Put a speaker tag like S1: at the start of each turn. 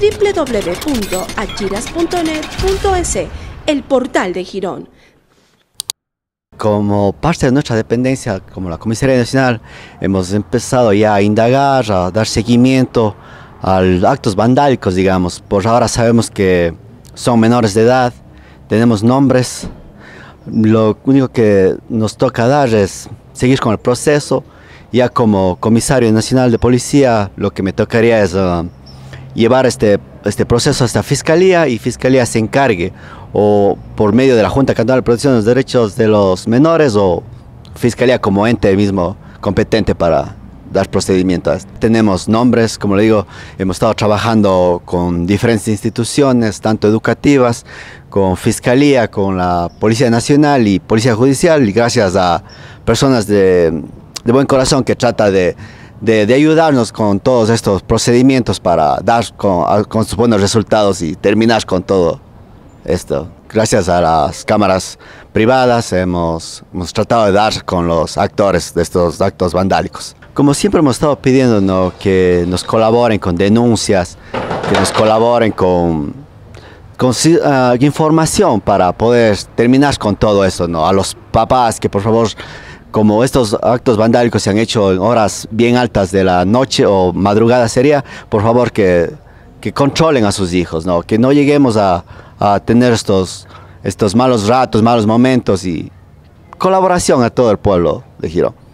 S1: www.achiras.net.es, el portal de Girón.
S2: Como parte de nuestra dependencia, como la Comisaría Nacional, hemos empezado ya a indagar, a dar seguimiento a actos vandálicos, digamos. Por ahora sabemos que son menores de edad, tenemos nombres. Lo único que nos toca dar es seguir con el proceso. Ya como comisario nacional de policía, lo que me tocaría es ah, llevar este, este proceso hasta Fiscalía y Fiscalía se encargue o por medio de la Junta Cantonal de Protección de los Derechos de los Menores o Fiscalía como ente mismo competente para dar procedimientos. Tenemos nombres, como le digo, hemos estado trabajando con diferentes instituciones, tanto educativas, con Fiscalía, con la Policía Nacional y Policía Judicial, y gracias a personas de buen corazón que trata de de, de, ayudarnos con todos estos procedimientos para dar con, con sus buenos resultados y terminar con todo esto. Gracias a las cámaras privadas hemos, hemos tratado de dar con los actores de estos actos vandálicos. Como siempre hemos estado pidiéndonos que nos colaboren con denuncias, que nos colaboren con, con ah, información para poder terminar con todo eso, ¿no? A los papás que por favor como estos actos vandálicos se han hecho en horas bien altas de la noche o madrugada sería, por favor que, controlen a sus hijos, ¿no? que no lleguemos a, tener estos, estos malos ratos, malos momentos y colaboración a todo el pueblo de Girón.